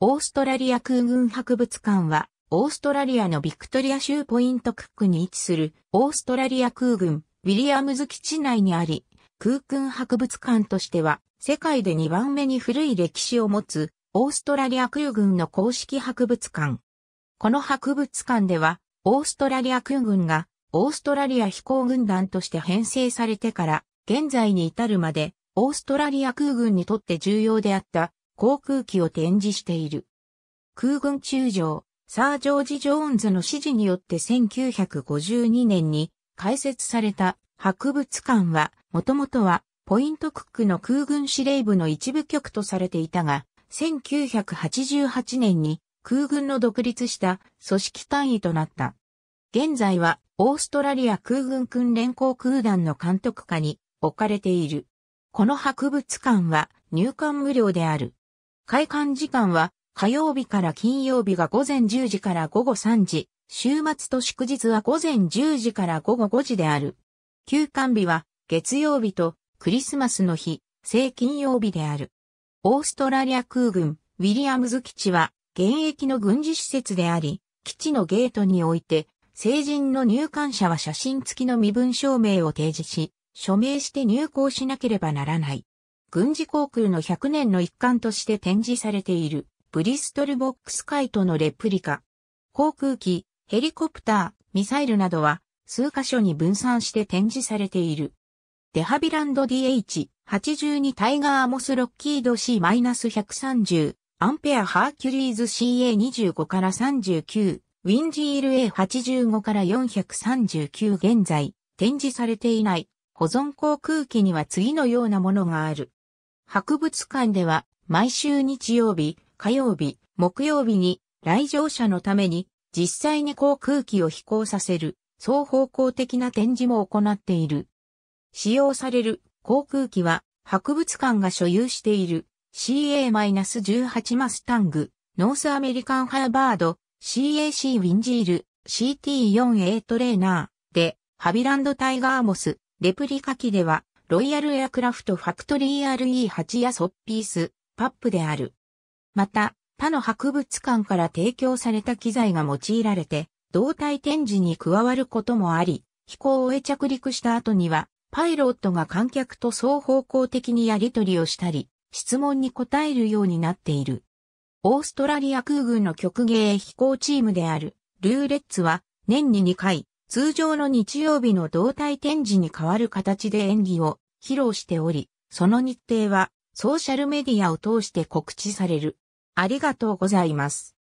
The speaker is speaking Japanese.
オーストラリア空軍博物館は、オーストラリアのビクトリア州ポイントクックに位置する、オーストラリア空軍、ウィリアムズ基地内にあり、空軍博物館としては、世界で2番目に古い歴史を持つ、オーストラリア空軍の公式博物館。この博物館では、オーストラリア空軍が、オーストラリア飛行軍団として編成されてから、現在に至るまで、オーストラリア空軍にとって重要であった、航空機を展示している。空軍中将、サー・ジョージ・ジョーンズの指示によって1952年に開設された博物館は、もともとはポイントクックの空軍司令部の一部局とされていたが、1988年に空軍の独立した組織単位となった。現在はオーストラリア空軍訓練航空団の監督下に置かれている。この博物館は入館無料である。開館時間は火曜日から金曜日が午前10時から午後3時、週末と祝日は午前10時から午後5時である。休館日は月曜日とクリスマスの日、正金曜日である。オーストラリア空軍ウィリアムズ基地は現役の軍事施設であり、基地のゲートにおいて成人の入館者は写真付きの身分証明を提示し、署名して入校しなければならない。軍事航空の100年の一環として展示されている、ブリストルボックスカイトのレプリカ。航空機、ヘリコプター、ミサイルなどは、数箇所に分散して展示されている。デハビランド DH82 タイガーモスロッキード C-130 アンペアハーキュリーズ CA25 から39ウィンジール A85 から439現在展示されていない保存航空機には次のようなものがある。博物館では毎週日曜日、火曜日、木曜日に来場者のために実際に航空機を飛行させる双方向的な展示も行っている。使用される航空機は博物館が所有している CA-18 マスタング、ノースアメリカンハーバード、CAC ウィンジール、CT4A トレーナーでハビランドタイガーモス、レプリカ機ではロイヤルエアクラフトファクトリー RE8 やソッピース、パップである。また、他の博物館から提供された機材が用いられて、胴体展示に加わることもあり、飛行を終え着陸した後には、パイロットが観客と双方向的にやり取りをしたり、質問に答えるようになっている。オーストラリア空軍の曲芸飛行チームである、ルーレッツは、年に2回、通常の日曜日の動体展示に変わる形で演技を披露しており、その日程はソーシャルメディアを通して告知される。ありがとうございます。